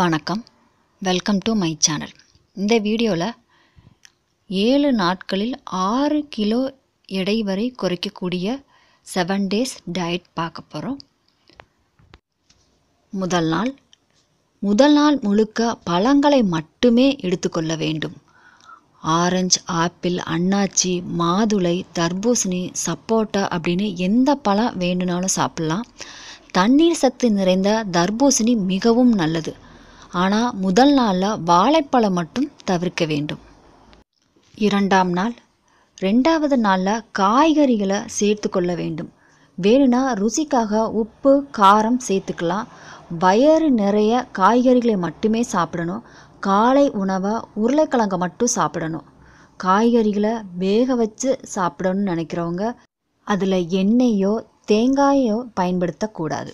வணக்கம் welcome to my channel இந்த வீடியோவில் ஏழு நாட்களில் ஆறு கிலோ எடை வரை குறைக்கக்கூடிய செவன் டேஸ் டயட் பார்க்க போகிறோம் முதல் நாள் முதல் நாள் முழுக்க பழங்களை மட்டுமே எடுத்துக்கொள்ள வேண்டும் ஆரஞ்சு ஆப்பிள் அன்னாச்சி மாதுளை தர்பூசணி சப்போட்டா அப்படின்னு எந்த பழம் வேண்டுனாலும் சாப்பிட்லாம் தண்ணீர் சத்து நிறைந்த தர்பூசணி மிகவும் நல்லது ஆனால் முதல் நாளில் வாழைப்பழம் மட்டும் தவிர்க்க வேண்டும் இரண்டாம் நாள் ரெண்டாவது நாளில் காய்கறிகளை சேர்த்து கொள்ள வேண்டும் வேணும்னா ருசிக்காக உப்பு காரம் சேர்த்துக்கலாம் வயறு நிறைய காய்கறிகளை மட்டுமே சாப்பிடணும் காலை உணவை உருளைக்கிழங்க மட்டும் சாப்பிடணும் காய்கறிகளை வேக வச்சு சாப்பிடணும்னு நினைக்கிறவங்க அதில் எண்ணெயோ தேங்காயோ பயன்படுத்தக்கூடாது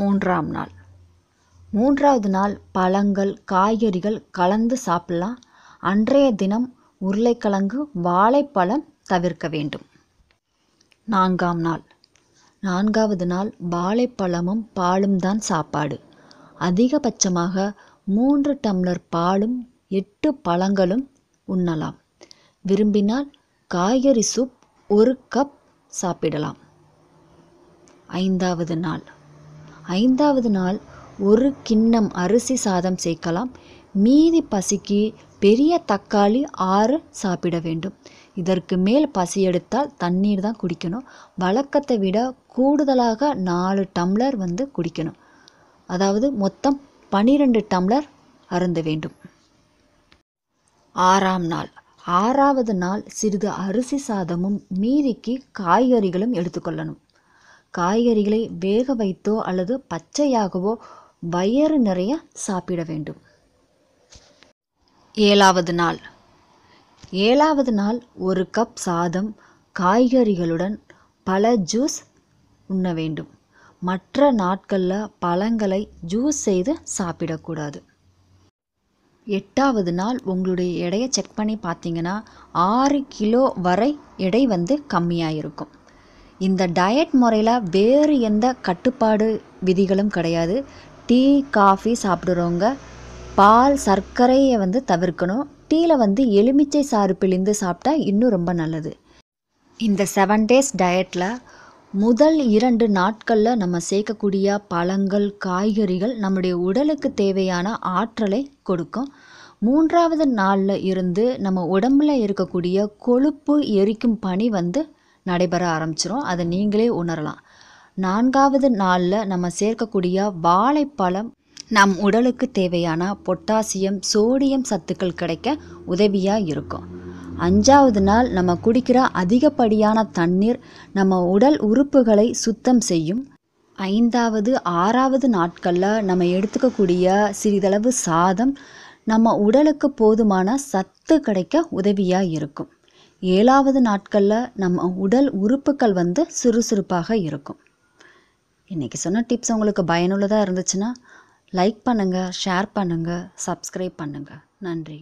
மூன்றாம் நாள் மூன்றாவது நாள் பழங்கள் காய்கறிகள் கலந்து சாப்பிடலாம் அன்றைய தினம் உருளைக்கிழங்கு வாழைப்பழம் தவிர்க்க வேண்டும் நான்காம் நாள் நான்காவது நாள் வாழைப்பழமும் பாலும் தான் சாப்பாடு அதிகபட்சமாக மூன்று டம்ளர் பாலும் எட்டு பழங்களும் உண்ணலாம் விரும்பினால் காய்கறி சூப் ஒரு கப் சாப்பிடலாம் ஐந்தாவது நாள் ஐந்தாவது நாள் ஒரு கிண்ணம் அரிசி சாதம் சேர்க்கலாம் மீதி பசிக்கு பெரிய தக்காளி ஆறு சாப்பிட வேண்டும் இதற்கு மேல் பசி எடுத்தால் தண்ணீர் தான் குடிக்கணும் வழக்கத்தை விட கூடுதலாக நாலு டம்ளர் வந்து குடிக்கணும் அதாவது மொத்தம் பனிரெண்டு டம்ளர் அருந்த வேண்டும் ஆறாம் நாள் ஆறாவது நாள் சிறிது அரிசி சாதமும் மீதிக்கு காய்கறிகளும் எடுத்துக்கொள்ளணும் காய்கறிகளை வேக வைத்தோ அல்லது பச்சையாகவோ வயிறு நிறைய சாப்பிட வேண்டும் ஏழாவது நாள் ஏழாவது நாள் ஒரு கப் சாதம் காய்கறிகளுடன் பல ஜூஸ் உண்ண வேண்டும் மற்ற நாட்களில் பழங்களை ஜூஸ் செய்து சாப்பிடக்கூடாது எட்டாவது நாள் உங்களுடைய எடையை செக் பண்ணி பார்த்தீங்கன்னா ஆறு கிலோ வரை எடை வந்து கம்மியாக இருக்கும் இந்த டயட் முறையில் வேறு எந்த கட்டுப்பாடு விதிகளும் கிடையாது டீ காஃபி சாப்பிடுறவங்க பால் சர்க்கரையை வந்து தவிர்க்கணும் டீயில் வந்து எலுமிச்சை சாறு பிழிந்து சாப்பிட்டா இன்னும் ரொம்ப நல்லது இந்த செவன் டேஸ் டயட்டில் முதல் இரண்டு நாட்களில் நம்ம சேர்க்கக்கூடிய பழங்கள் காய்கறிகள் நம்முடைய உடலுக்கு தேவையான ஆற்றலை கொடுக்கும் மூன்றாவது நாளில் இருந்து நம்ம உடம்பில் இருக்கக்கூடிய கொழுப்பு எரிக்கும் பணி வந்து நடைபெற ஆரம்பிச்சிரும் அதை நீங்களே உணரலாம் நான்காவது நாளில் நம்ம சேர்க்கக்கூடிய வாழைப்பழம் நம் உடலுக்கு தேவையான பொட்டாசியம் சோடியம் சத்துக்கள் கிடைக்க உதவியாக இருக்கும் அஞ்சாவது நாள் நம்ம குடிக்கிற அதிகப்படியான தண்ணீர் நம்ம உடல் உறுப்புகளை சுத்தம் செய்யும் ஐந்தாவது ஆறாவது நாட்களில் நம்ம எடுத்துக்கக்கூடிய சிறிதளவு சாதம் நம்ம உடலுக்கு போதுமான சத்து கிடைக்க உதவியாக இருக்கும் ஏழாவது நாட்களில் நம்ம உடல் உறுப்புகள் வந்து சுறுசுறுப்பாக இருக்கும் இன்றைக்கி சொன்ன டிப்ஸ் உங்களுக்கு பயனுள்ளதாக இருந்துச்சுன்னா லைக் பண்ணுங்கள் ஷேர் பண்ணுங்கள் சப்ஸ்கிரைப் பண்ணுங்கள் நன்றி